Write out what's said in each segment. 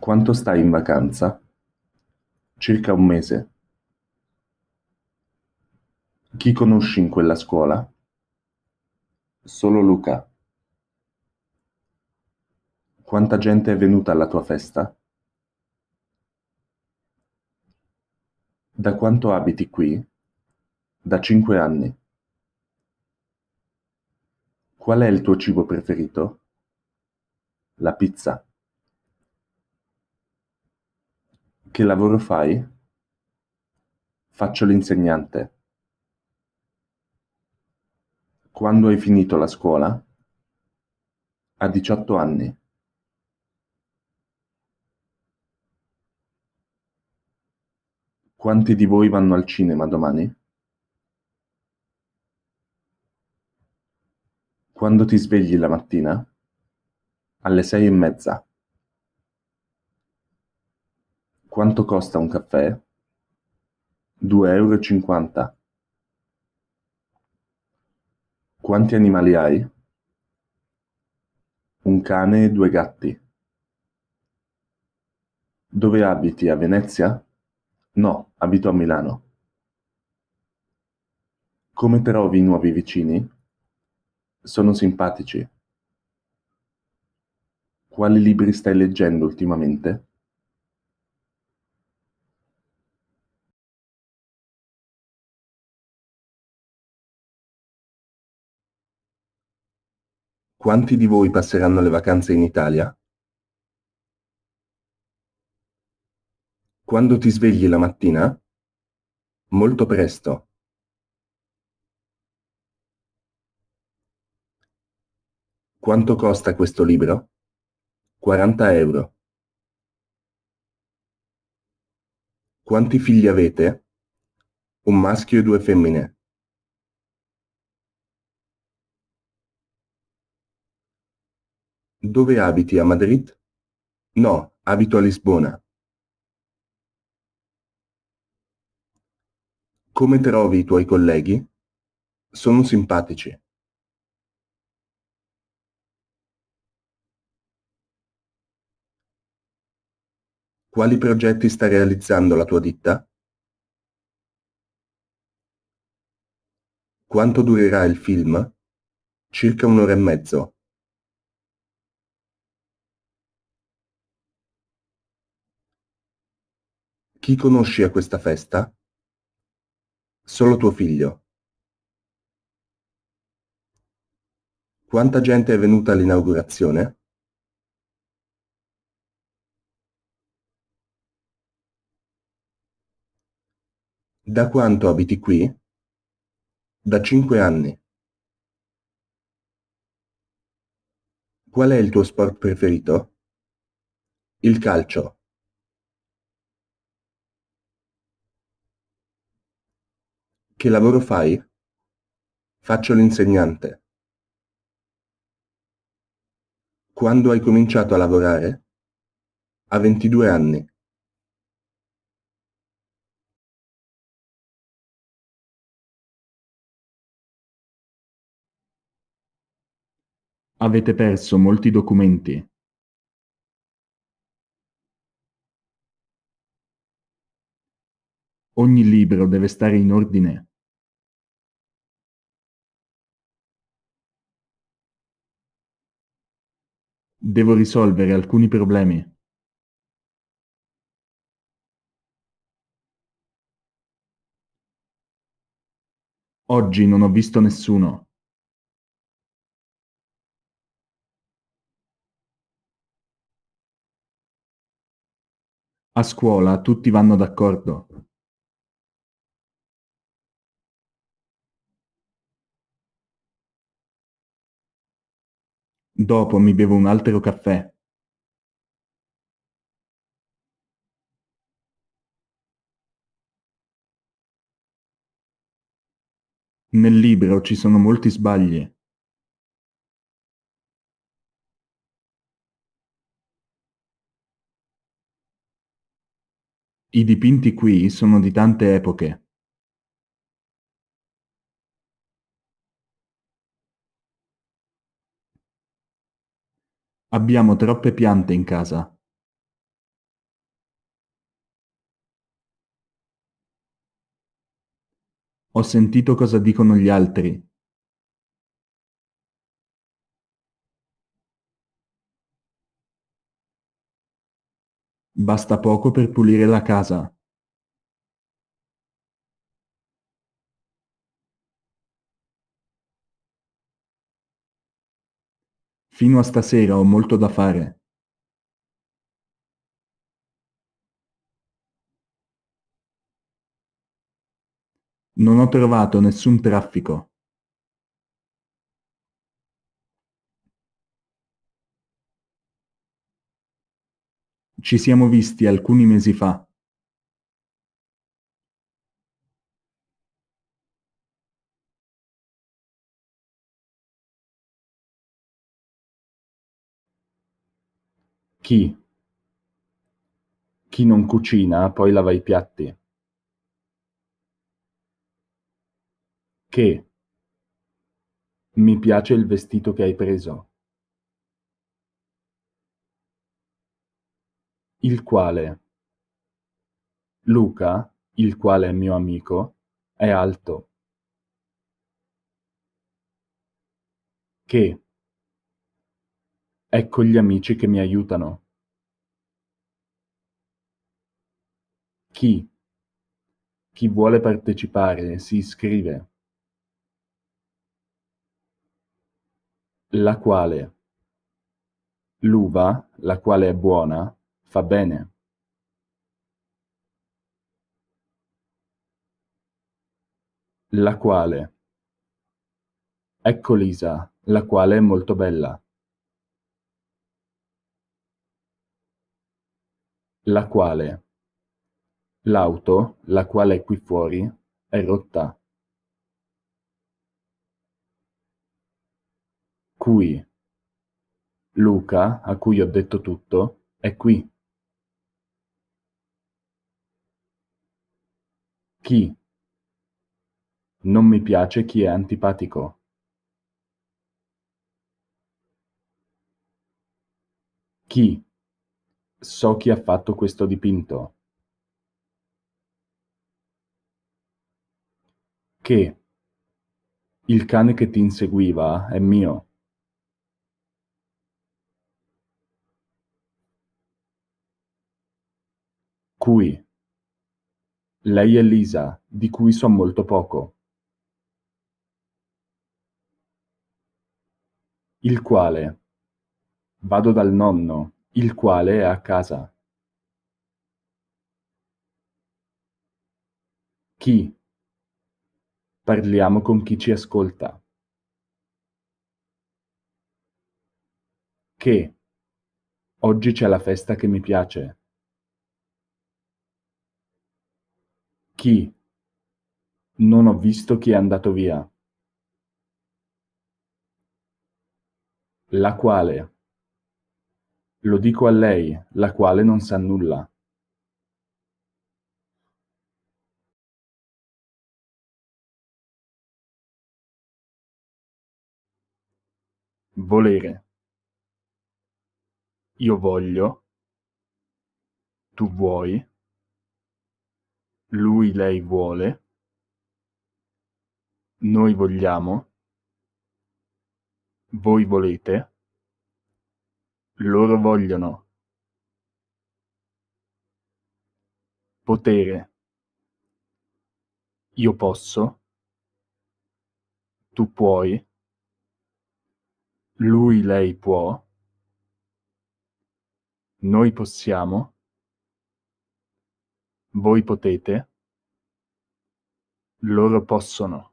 Quanto stai in vacanza? Circa un mese. Chi conosci in quella scuola? Solo Luca. Quanta gente è venuta alla tua festa? Da quanto abiti qui? Da cinque anni. Qual è il tuo cibo preferito? La pizza. Che lavoro fai? Faccio l'insegnante. Quando hai finito la scuola? A diciotto anni. Quanti di voi vanno al cinema domani? Quando ti svegli la mattina? Alle sei e mezza. Quanto costa un caffè? Due euro e cinquanta. Quanti animali hai? Un cane e due gatti. Dove abiti? A Venezia? No, abito a Milano. Come trovi i nuovi vicini? Sono simpatici. Quali libri stai leggendo ultimamente? Quanti di voi passeranno le vacanze in Italia? Quando ti svegli la mattina? Molto presto. Quanto costa questo libro? 40 euro. Quanti figli avete? Un maschio e due femmine. Dove abiti a Madrid? No, abito a Lisbona. Come trovi i tuoi colleghi? Sono simpatici. Quali progetti sta realizzando la tua ditta? Quanto durerà il film? Circa un'ora e mezzo. Chi conosci a questa festa? Solo tuo figlio. Quanta gente è venuta all'inaugurazione? Da quanto abiti qui? Da cinque anni. Qual è il tuo sport preferito? Il calcio. Che lavoro fai? Faccio l'insegnante. Quando hai cominciato a lavorare? A 22 anni. Avete perso molti documenti. Ogni libro deve stare in ordine. Devo risolvere alcuni problemi. Oggi non ho visto nessuno. A scuola tutti vanno d'accordo. Dopo mi bevo un altro caffè. Nel libro ci sono molti sbagli. I dipinti qui sono di tante epoche. Abbiamo troppe piante in casa. Ho sentito cosa dicono gli altri. Basta poco per pulire la casa. Fino a stasera ho molto da fare. Non ho trovato nessun traffico. Ci siamo visti alcuni mesi fa. Chi? Chi non cucina poi lava i piatti. Che? Mi piace il vestito che hai preso. Il quale? Luca, il quale è mio amico, è alto. Che? Ecco gli amici che mi aiutano. Chi? Chi vuole partecipare si iscrive. La quale? L'uva, la quale è buona, fa bene. La quale? Ecco Lisa, la quale è molto bella. la quale l'auto, la quale è qui fuori, è rotta. Qui. Luca, a cui ho detto tutto, è qui. Chi? Non mi piace chi è antipatico. Chi? So chi ha fatto questo dipinto. Che il cane che ti inseguiva è mio. Cui. Lei è Lisa, di cui so molto poco. Il quale. Vado dal nonno, il quale è a casa. Chi? Parliamo con chi ci ascolta. Che? Oggi c'è la festa che mi piace. Chi? Non ho visto chi è andato via. La quale? Lo dico a lei, la quale non sa nulla. Volere. Io voglio. Tu vuoi. Lui, lei vuole. Noi vogliamo. Voi volete loro vogliono. Potere. Io posso. Tu puoi. Lui, lei può. Noi possiamo. Voi potete. Loro possono.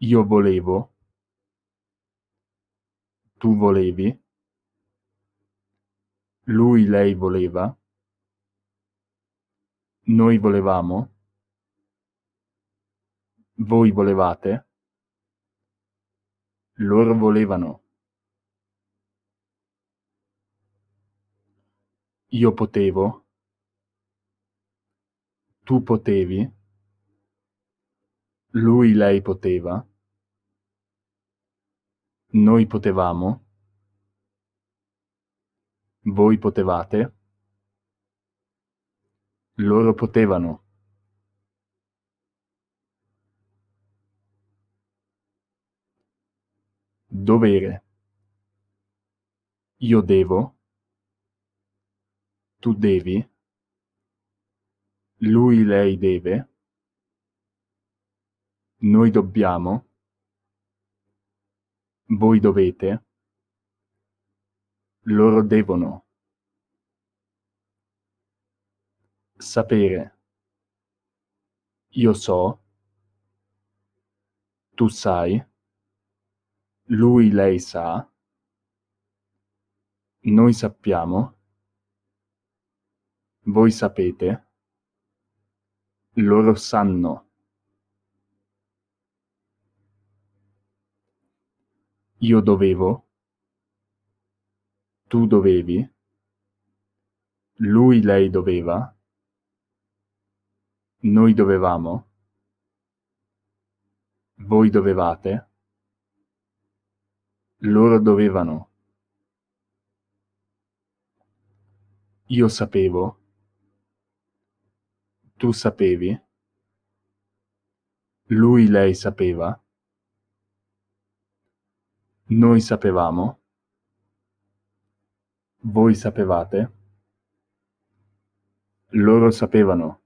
Io volevo. Tu volevi. Lui, lei voleva. Noi volevamo. Voi volevate. Loro volevano. Io potevo. Tu potevi. Lui, lei poteva. Noi potevamo. Voi potevate. Loro potevano. Dovere. Io devo. Tu devi. Lui, lei deve. Noi dobbiamo. Voi dovete, loro devono sapere. Io so, tu sai, lui lei sa, noi sappiamo, voi sapete, loro sanno. Io dovevo. Tu dovevi. Lui, lei doveva. Noi dovevamo. Voi dovevate. Loro dovevano. Io sapevo. Tu sapevi. Lui, lei sapeva. Noi sapevamo. Voi sapevate. Loro sapevano.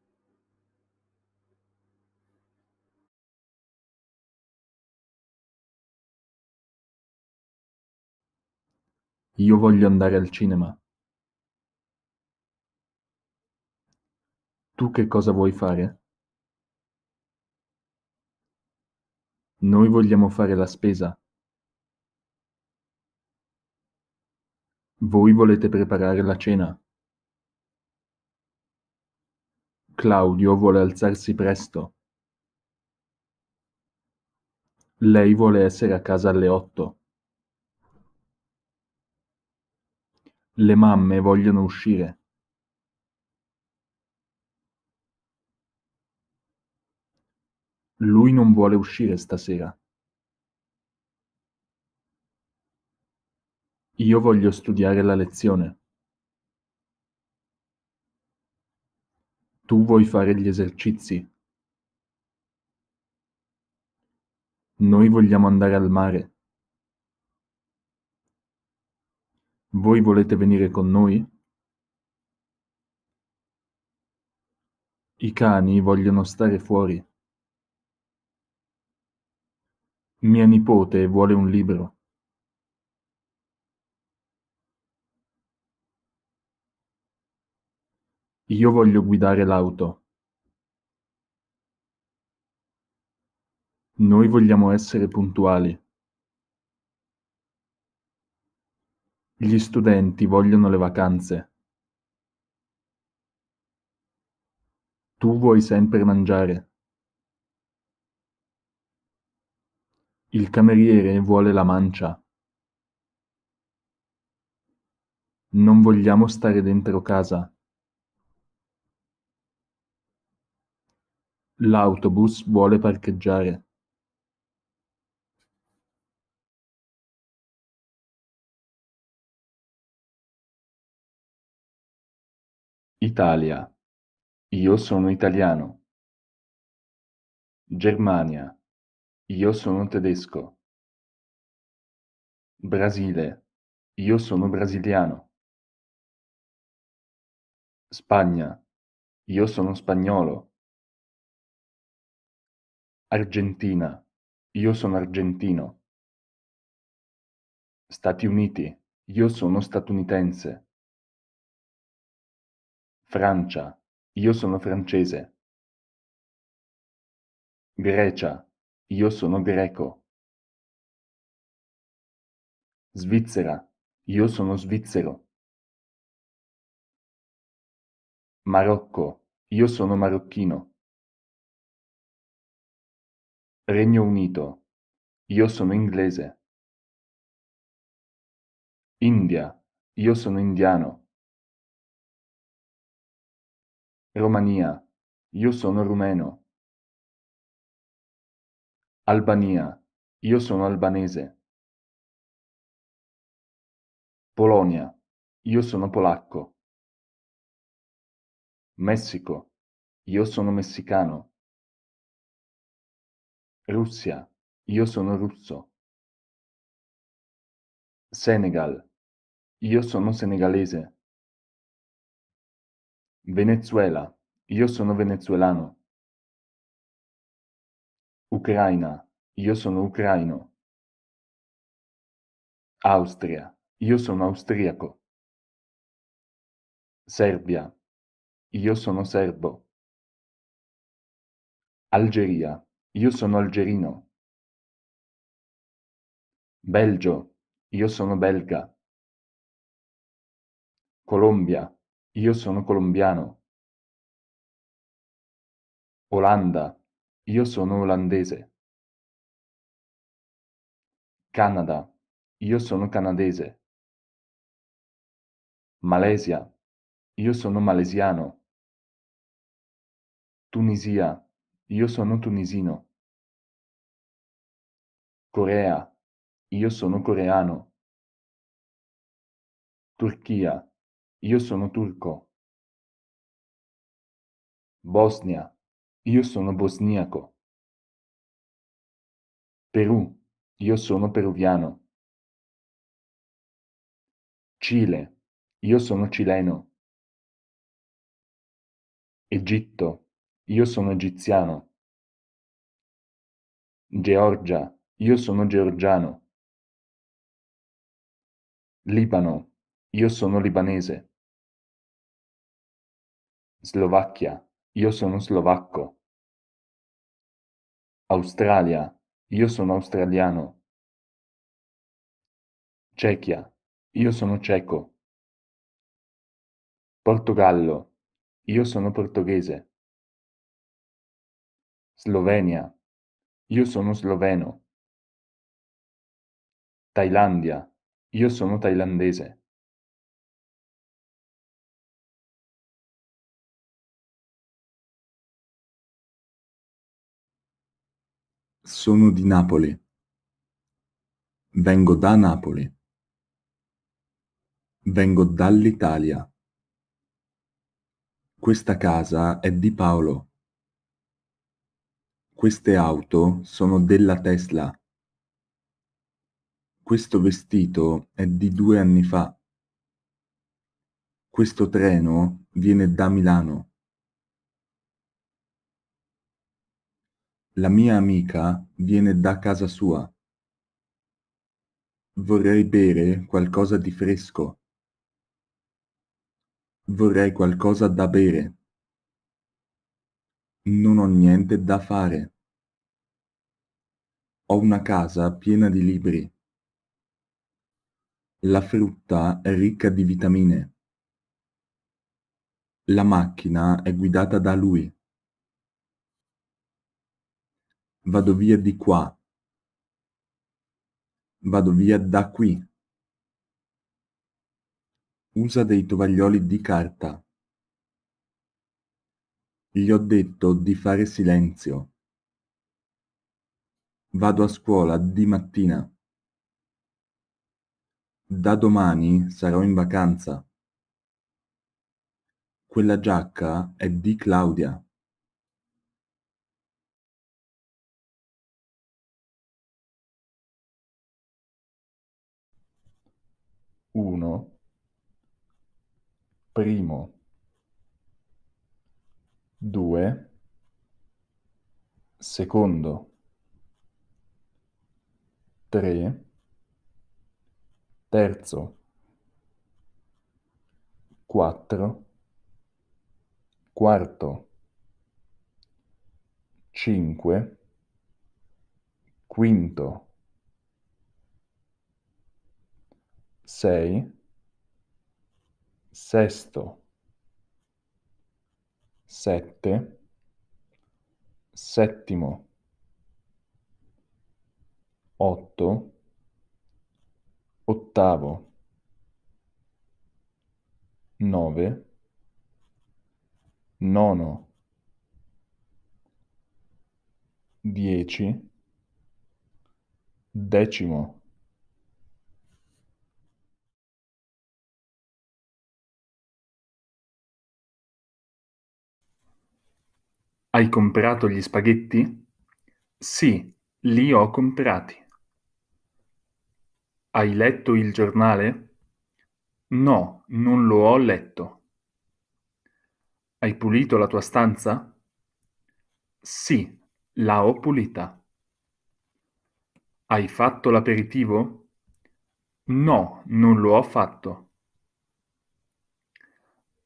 Io voglio andare al cinema. Tu che cosa vuoi fare? Noi vogliamo fare la spesa. Voi volete preparare la cena. Claudio vuole alzarsi presto. Lei vuole essere a casa alle otto. Le mamme vogliono uscire. Lui non vuole uscire stasera. Io voglio studiare la lezione. Tu vuoi fare gli esercizi. Noi vogliamo andare al mare. Voi volete venire con noi? I cani vogliono stare fuori. Mia nipote vuole un libro. Io voglio guidare l'auto. Noi vogliamo essere puntuali. Gli studenti vogliono le vacanze. Tu vuoi sempre mangiare. Il cameriere vuole la mancia. Non vogliamo stare dentro casa. L'autobus vuole parcheggiare. Italia. Io sono italiano. Germania. Io sono tedesco. Brasile. Io sono brasiliano. Spagna. Io sono spagnolo. Argentina, io sono argentino. Stati Uniti, io sono statunitense. Francia, io sono francese. Grecia, io sono greco. Svizzera, io sono svizzero. Marocco, io sono marocchino. Regno Unito, io sono inglese. India, io sono indiano. Romania, io sono rumeno. Albania, io sono albanese. Polonia, io sono polacco. Messico, io sono messicano. Russia, io sono russo. Senegal, io sono senegalese. Venezuela, io sono venezuelano. Ucraina, io sono ucraino. Austria, io sono austriaco. Serbia, io sono serbo. Algeria, io sono algerino. Belgio. Io sono belga. Colombia. Io sono colombiano. Olanda. Io sono olandese. Canada. Io sono canadese. Malesia. Io sono malesiano. Tunisia. Io sono tunisino. Corea. Io sono coreano. Turchia. Io sono turco. Bosnia. Io sono bosniaco. Perù. Io sono peruviano. Cile. Io sono cileno. Egitto. Io sono egiziano. Georgia. Io sono georgiano. Libano. Io sono libanese. Slovacchia. Io sono slovacco. Australia. Io sono australiano. Cechia. Io sono ceco. Portogallo. Io sono portoghese. Slovenia Io sono sloveno. Thailandia Io sono thailandese. Sono di Napoli. Vengo da Napoli. Vengo dall'Italia. Questa casa è di Paolo. Queste auto sono della Tesla. Questo vestito è di due anni fa. Questo treno viene da Milano. La mia amica viene da casa sua. Vorrei bere qualcosa di fresco. Vorrei qualcosa da bere. Non ho niente da fare. Ho una casa piena di libri. La frutta è ricca di vitamine. La macchina è guidata da lui. Vado via di qua. Vado via da qui. Usa dei tovaglioli di carta. Gli ho detto di fare silenzio. Vado a scuola di mattina. Da domani sarò in vacanza. Quella giacca è di Claudia. Uno. Primo due, secondo, tre, terzo, quattro, quarto, cinque, quinto, sei, sesto, sette, settimo, otto, ottavo, nove, nono, dieci, decimo. comprato gli spaghetti? Sì, li ho comprati. Hai letto il giornale? No, non lo ho letto. Hai pulito la tua stanza? Sì, la ho pulita. Hai fatto l'aperitivo? No, non lo ho fatto.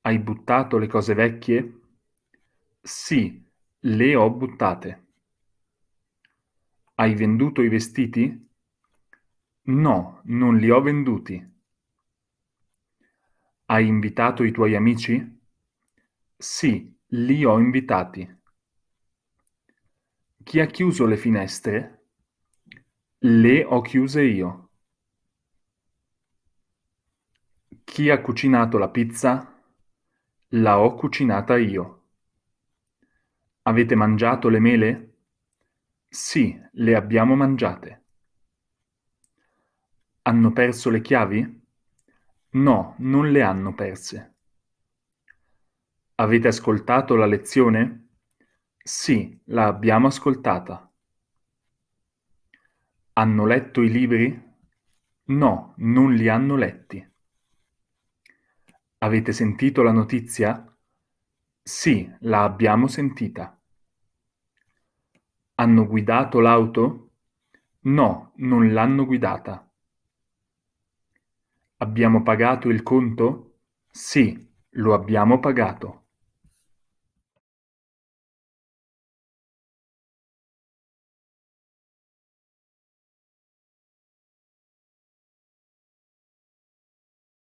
Hai buttato le cose vecchie? Sì, le ho buttate. Hai venduto i vestiti? No, non li ho venduti. Hai invitato i tuoi amici? Sì, li ho invitati. Chi ha chiuso le finestre? Le ho chiuse io. Chi ha cucinato la pizza? La ho cucinata io. Avete mangiato le mele? Sì, le abbiamo mangiate. Hanno perso le chiavi? No, non le hanno perse. Avete ascoltato la lezione? Sì, la abbiamo ascoltata. Hanno letto i libri? No, non li hanno letti. Avete sentito la notizia? Sì, la abbiamo sentita. Hanno guidato l'auto? No, non l'hanno guidata. Abbiamo pagato il conto? Sì, lo abbiamo pagato.